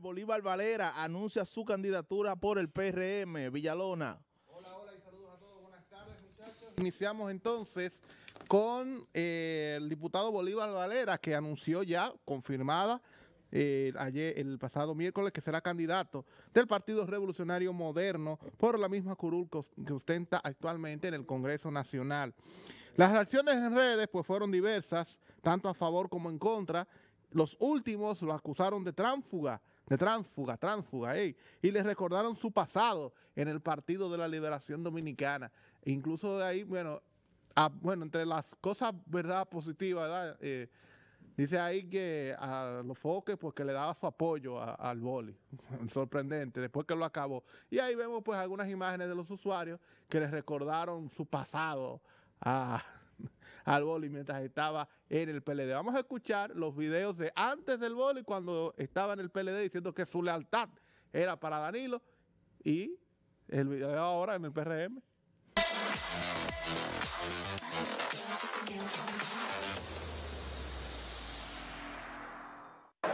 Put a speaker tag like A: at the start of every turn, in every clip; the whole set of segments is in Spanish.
A: Bolívar Valera anuncia su candidatura por el PRM, Villalona. Hola, hola y saludos a todos.
B: Buenas tardes, muchachos. Iniciamos entonces con eh, el diputado Bolívar Valera, que anunció ya, confirmada, eh, ayer, el pasado miércoles, que será candidato del Partido Revolucionario Moderno por la misma curul que ostenta actualmente en el Congreso Nacional. Las reacciones en redes pues, fueron diversas, tanto a favor como en contra. Los últimos lo acusaron de tránfuga de tránsfuga, tránsfuga, eh, y les recordaron su pasado en el Partido de la Liberación Dominicana. E incluso de ahí, bueno, bueno, entre las cosas, ¿verdad?, positivas, ¿verdad? Eh, dice ahí que a los foques, pues, que le daba su apoyo al boli, sorprendente, después que lo acabó. Y ahí vemos, pues, algunas imágenes de los usuarios que les recordaron su pasado a al boli mientras estaba en el PLD. Vamos a escuchar los videos de antes del boli cuando estaba en el PLD diciendo que su lealtad era para Danilo y el video de ahora en el PRM.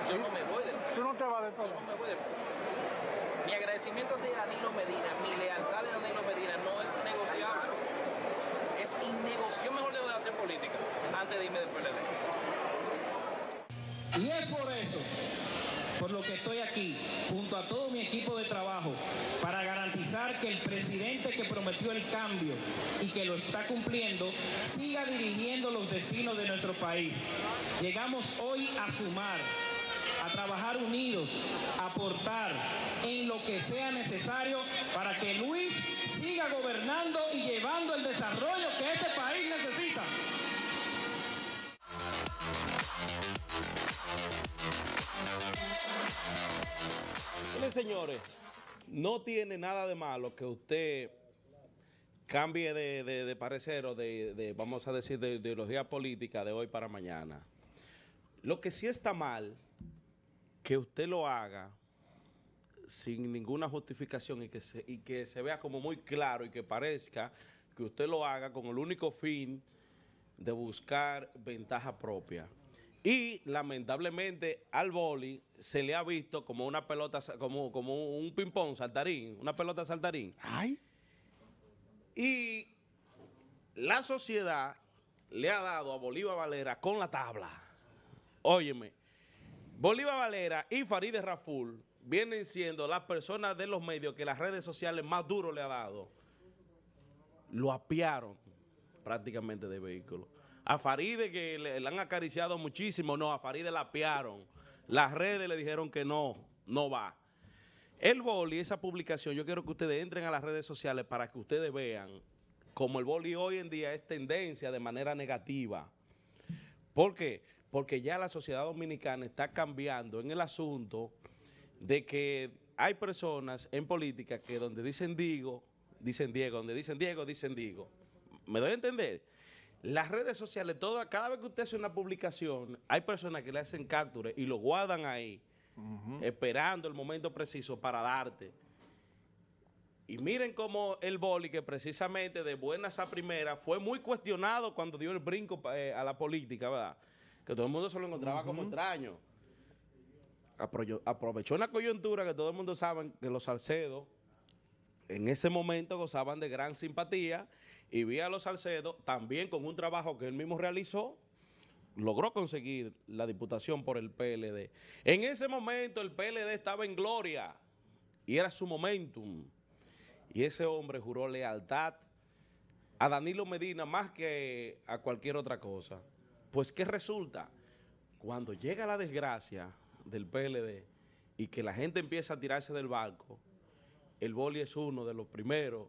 A: Yo no me voy de
C: Mi agradecimiento a Danilo Medina, mi lealtad de Danilo Medina no es negociable innegociable. Yo mejor dejo de hacer política antes de irme del PLD. Y es por eso por lo que estoy aquí, junto a todo mi equipo de trabajo, para garantizar que el presidente que prometió el cambio y que lo está cumpliendo, siga dirigiendo los destinos de nuestro país. Llegamos hoy a sumar a trabajar unidos, aportar en lo que sea necesario para que Luis siga gobernando y llevando el desarrollo que este país necesita. señores, no tiene nada de malo que usted cambie de, parecer o de, vamos a decir, de ideología política de hoy para mañana. Lo que sí está mal que usted lo haga sin ninguna justificación y que, se, que se vea como muy claro y que parezca que usted lo haga con el único fin de buscar ventaja propia. Y lamentablemente al boli se le ha visto como una pelota, como, como un ping-pong saltarín, una pelota saltarín. Ay. Y la sociedad le ha dado a Bolívar Valera con la tabla. Óyeme, Bolívar Valera y Farideh Raful vienen siendo las personas de los medios que las redes sociales más duro le ha dado. Lo apiaron prácticamente de vehículo. A Faride que le, han acariciado muchísimo, no, a Faride la apiaron. Las redes le dijeron que no, no va. El boli, esa publicación, yo quiero que ustedes entren a las redes sociales para que ustedes vean cómo el boli hoy en día es tendencia de manera negativa. ¿Por qué? porque ya la sociedad dominicana está cambiando en el asunto de que hay personas en política que donde dicen Diego, dicen Diego, donde dicen Diego, dicen Diego. ¿Me doy a entender? Las redes sociales, cada vez que usted hace una publicación, hay personas que le hacen capture y lo guardan ahí, esperando el momento preciso para darte. Y miren cómo el boli, que precisamente de buenas a primeras, fue muy cuestionado cuando dio el brinco eh, a la política, ¿verdad? que todo el mundo se lo encontraba como extraño. Aprovechó una coyuntura que todo el mundo sabe que los Salcedo... en ese momento gozaban de gran simpatía y vi a los Salcedo también con un trabajo que él mismo realizó, logró conseguir la diputación por el PLD. En ese momento el PLD estaba en gloria y era su momentum. Y ese hombre juró lealtad a Danilo Medina más que a cualquier otra cosa. Pues ¿qué resulta? Cuando llega la desgracia del PLD y que la gente empieza a tirarse del barco, el boli es uno de los primeros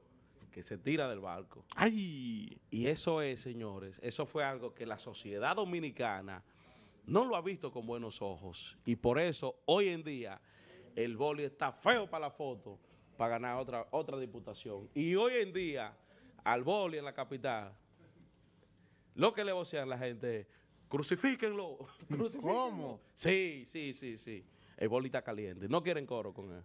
C: que se tira del barco. ¡Ay! Y eso es, señores, eso fue algo que la sociedad dominicana no lo ha visto con buenos ojos. Y por eso, hoy en día, el boli está feo para la foto para ganar otra, otra diputación. Y hoy en día, al boli en la capital, lo que le vocean la gente es Crucifíquenlo. ¿Cómo? Sí, sí, sí, sí. boli está caliente.
A: No quieren coro con él.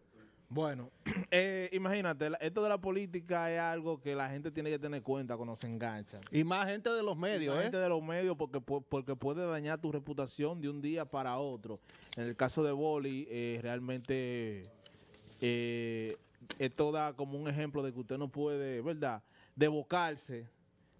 A: Bueno, eh, imagínate, esto de la política es algo que la gente tiene que tener cuenta cuando se engancha. Y más gente de los medios, ¿eh? gente de los medios porque, porque puede dañar tu reputación de un día para otro. En el caso de Boli, eh, realmente eh, esto da como un ejemplo de que usted no puede, ¿verdad?, debocarse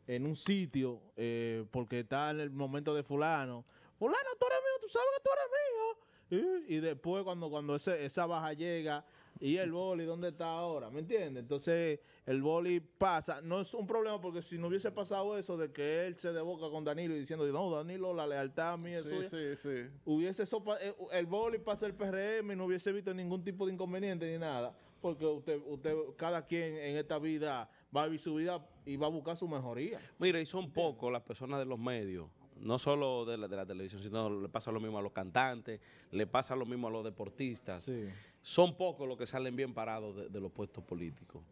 A: en un sitio eh, porque está en el momento de fulano. Fulano, tú eres mío, tú sabes que tú eres mío. Y, después cuando, cuando ese, esa baja llega y el boli, ¿dónde está ahora? ¿Me entiendes? Entonces el boli pasa. No es un problema porque si no hubiese pasado eso de que él se deboca con Danilo y diciendo, no, Danilo, la lealtad mía es sí, Sí, sí. Hubiese eso, eh, el boli pasa el PRM y no hubiese visto ningún tipo de inconveniente ni nada porque usted, usted, cada quien en esta vida va a vivir su vida y va a buscar su mejoría.
C: Mire, y son pocos las personas de los medios, no solo de la, televisión, sino le pasa lo mismo a los cantantes, le pasa lo mismo a los deportistas. Son pocos los que salen bien parados de, los puestos políticos.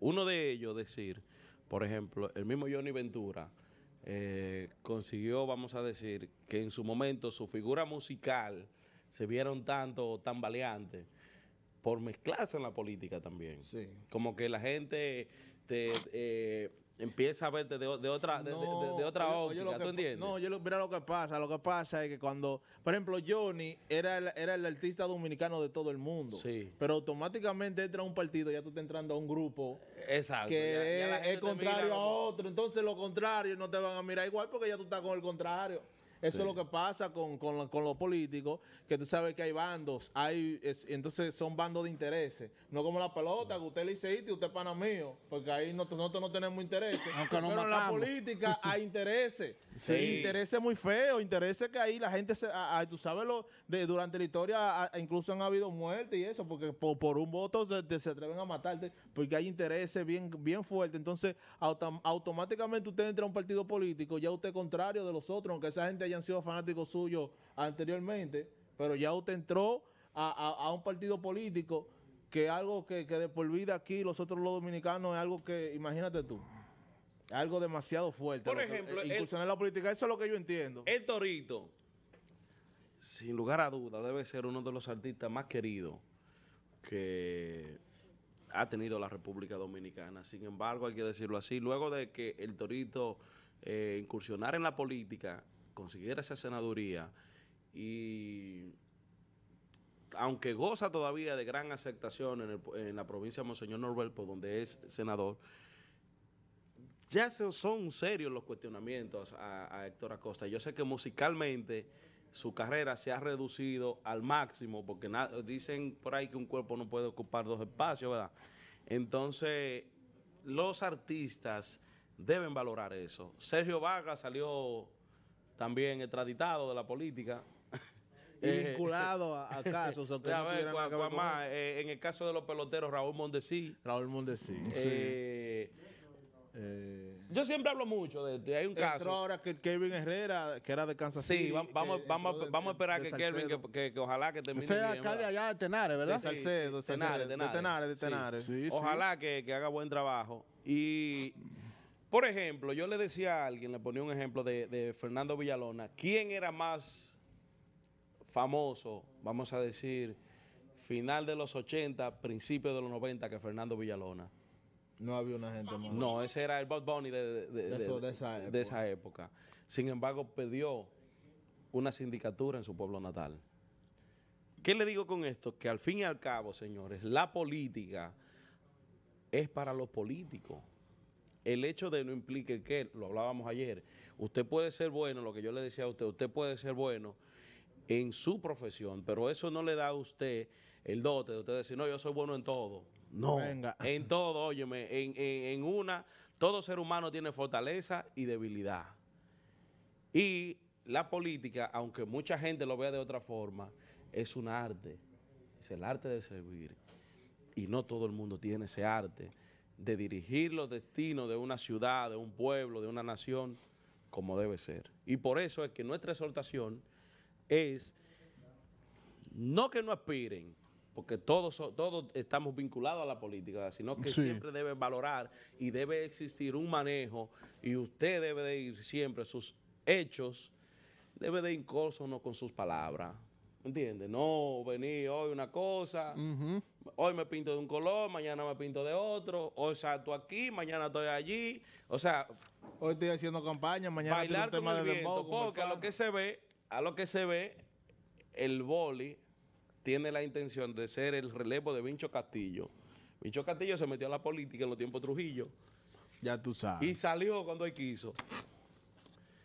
C: Uno de ellos, decir, por ejemplo, el mismo Johnny Ventura, eh, consiguió, vamos a decir, que en su momento su figura musical se vieron tanto tan tambaleante por mezclarse en la política también. Como que la gente te eh, empieza a verte de, otra, de, otra óptica, ¿tú No,
A: yo mira lo que pasa, lo que pasa es que cuando, por ejemplo, Johnny era el, era el artista dominicano de todo el mundo, sí. pero automáticamente entra un partido, ya tú estás entrando a un grupo
C: Exacto, que es contrario a
A: otro, entonces lo contrario no te van a mirar igual porque ya tú estás con el contrario. Eso es lo que pasa con, con, los políticos, que tú sabes que hay bandos, hay entonces son bandos de intereses. No como la pelota, que usted le dice y usted pana mío, porque ahí nosotros, no tenemos intereses. pero en la política hay intereses. Intereses muy feos, intereses que ahí la gente, tú sabes, lo, de, durante la historia incluso han habido muertes y eso, porque por, un voto se, atreven a matarte, porque hay intereses bien, bien fuertes. Entonces, automáticamente usted entra a un partido político, ya usted contrario de los otros, aunque esa gente ya han sido fanáticos suyos anteriormente, pero ya usted entró a, un partido político que algo que, que de por vida aquí, otros los dominicanos, es algo que, imagínate tú, algo demasiado fuerte. Por ejemplo, eh, incursionar en la política, eso es lo que yo entiendo. El Torito,
C: sin lugar a duda, debe ser uno de los artistas más queridos que ha tenido la República Dominicana. Sin embargo, hay que decirlo así, luego de que el Torito eh, incursionara incursionar en la política, consiguiera esa senaduría y aunque goza todavía de gran aceptación en, la provincia de Monseñor Norberto, por donde es senador, ya son serios los cuestionamientos a, a, Héctor Acosta. Yo sé que musicalmente su carrera se ha reducido al máximo, porque dicen por ahí que un cuerpo no puede ocupar dos espacios, ¿verdad? Entonces, los artistas deben valorar eso. Sergio Vargas salió también extraditado de la política.
A: Y eh, vinculado a, casos. O que ver,
C: eh, en el caso de los peloteros, Raúl Mondesí. Raúl Mondesí. Eh,
A: yo siempre hablo mucho de este Hay un caso. ahora que Kevin Herrera, que era de Kansas City. Sí, vamos, vamos, vamos a esperar que Kevin,
C: que, que, ojalá que termine. Sea alcalde
B: allá de Tenares, ¿verdad? De Salcedo, de Tenares. De Tenares, de Tenares. ojalá
C: Que, haga buen trabajo. Y Por ejemplo, yo le decía a alguien, le ponía un ejemplo de, Fernando Villalona, ¿quién era más famoso, vamos a decir, final de los 80, principio de los 90 que Fernando Villalona?
A: No había una gente más. No, ese era el
C: Bob Bunny de, esa, época. esa, época. Sin embargo, perdió una sindicatura en su pueblo natal. ¿Qué le digo con esto? Que al fin y al cabo, señores, la política es para los políticos. El hecho de no implique que, lo hablábamos ayer, usted puede ser bueno, lo que yo le decía a usted, usted puede ser bueno en su profesión, pero eso no le da a usted el dote de usted decir, no, yo soy bueno en todo. No, en todo, óyeme, en, en una, todo ser humano tiene fortaleza y debilidad. Y la política, aunque mucha gente lo vea de otra forma, es un arte, es el arte de servir. Y no todo el mundo tiene ese arte de dirigir los destinos de una ciudad, de un pueblo, de una nación, como debe ser. Y por eso es que nuestra exhortación es no que no aspiren, porque todos, todos estamos vinculados a la política, sino que siempre debe valorar y debe existir un manejo y usted debe de ir siempre sus hechos, debe de ir no con sus palabras, ¿Entiendes? No, vení hoy una cosa, hoy me pinto de un color, mañana me pinto de otro, hoy salto aquí, mañana estoy allí. O sea...
A: Hoy estoy haciendo campaña, mañana estoy un tema de viento, Porque
C: a lo que se ve, a lo que se ve, el boli tiene la intención de ser el relevo de Vincho Castillo. Vincho Castillo se metió a la política en los tiempos Trujillo.
A: Ya tú sabes.
C: Y salió cuando él quiso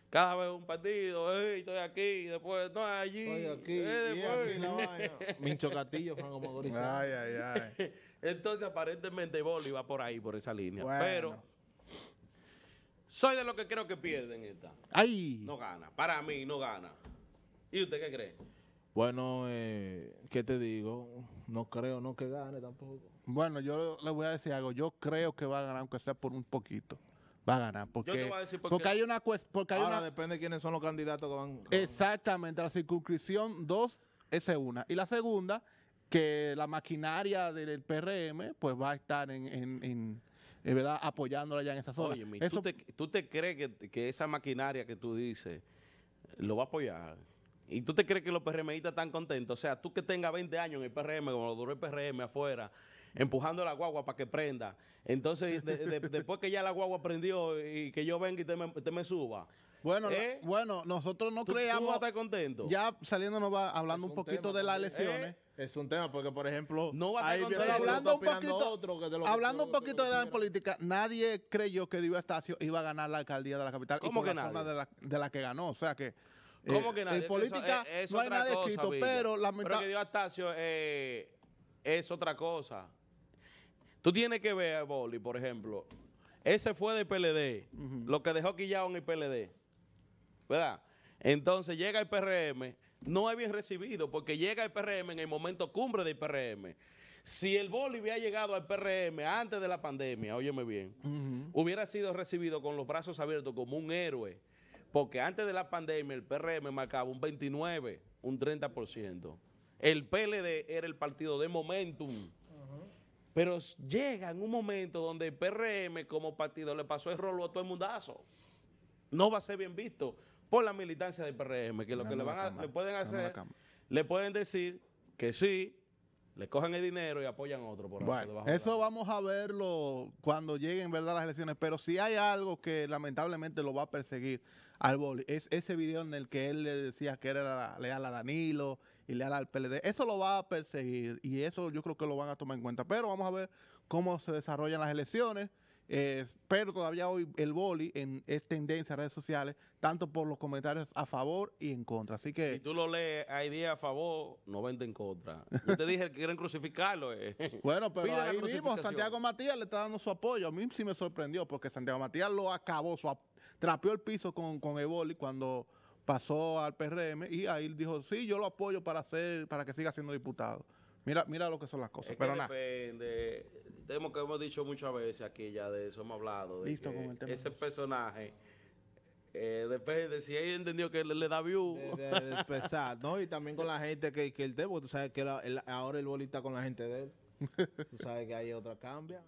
C: cada vez un partido, estoy aquí, después no allí. Estoy aquí, eh,
A: Mincho Franco Ay, ay,
C: ay. Entonces, aparentemente, Boli va por ahí, por esa línea. Pero soy de los que creo que pierden esta.
A: Ay. No
C: gana, para mí no gana. ¿Y usted qué cree?
A: Bueno, eh, ¿qué te digo? No creo no que gane tampoco. Bueno, yo le voy a decir algo. Yo creo que va a ganar, aunque sea por un poquito
B: va a ganar. Porque, porque, hay una porque Ahora depende de quiénes son los candidatos que van. Exactamente, la circunscripción 2 esa es una. Y la segunda, que la maquinaria del PRM pues va a estar en, en, en, eh, verdad apoyándola ya en esa zona. Oye,
C: ¿tú, te, crees que, que esa maquinaria que tú dices eh, lo va a apoyar? ¿Y tú te crees que los PRMistas están contentos? O sea, tú que tengas 20 años en el PRM, como lo duró el PRM afuera, empujando la guagua para que prenda. Entonces, después que ya la guagua prendió y que yo venga y te me, suba.
B: Bueno, ¿eh? bueno, nosotros no ¿Tú, creamos. Tú estar contento. Ya saliéndonos va hablando un, poquito de las elecciones.
A: Eh, es un tema porque, por ejemplo, hablando un poquito,
B: otro de la política, nadie creyó que Diva Estacio iba a ganar la alcaldía de la capital ¿Cómo y por que la de la, que ganó. O sea que eh, En política no hay nada escrito, ...pero pero
C: la Pero que Dios es otra cosa. Tú tienes que ver a Boli, por ejemplo. Ese fue del PLD, lo que dejó quillado en el PLD. ¿Verdad? Entonces llega el PRM, no es bien recibido porque llega el PRM en el momento cumbre del PRM. Si el Boli hubiera llegado al PRM antes de la pandemia, óyeme bien, hubiera sido recibido con los brazos abiertos como un héroe, porque antes de la pandemia el PRM marcaba un 29, un 30%. El PLD era el partido de momentum pero llega en un momento donde el PRM como partido le pasó el rolo a todo el mundazo. No va a ser bien visto por la militancia del PRM, que lo que le, van a, pueden hacer, le pueden decir que sí, le cojan el dinero y apoyan a otro por Eso
B: vamos a verlo cuando lleguen verdad las elecciones, pero si hay algo que lamentablemente lo va a perseguir al boli, es ese video en el que él le decía que era leal a Danilo y leal al PLD. Eso lo va a perseguir y eso yo creo que lo van a tomar en cuenta. Pero vamos a ver cómo se desarrollan las elecciones. Eh, pero todavía hoy el boli en, es tendencia en redes sociales, tanto por los comentarios a favor y en contra. Así que. Si
C: tú lo lees, hay día a favor, no vende en contra. Yo te dije que quieren crucificarlo. Eh. Bueno, pero ahí mismo Santiago
B: Matías le está dando su apoyo. A mí sí me sorprendió porque Santiago Matías lo acabó, trapeó el piso con, con el boli cuando pasó al PRM y ahí dijo, sí, yo lo apoyo para hacer, para que siga siendo diputado. Mira, mira lo que son las cosas. pero nada
C: depende, tenemos que hemos dicho muchas veces aquí ya de eso, hemos hablado. Listo Ese personaje... Eh, de si ella entendió que le, da view.
A: De, ¿no? Y también con la gente que, que él te, porque tú sabes que ahora el bolita con la gente de él. Tú sabes que hay otra cambia.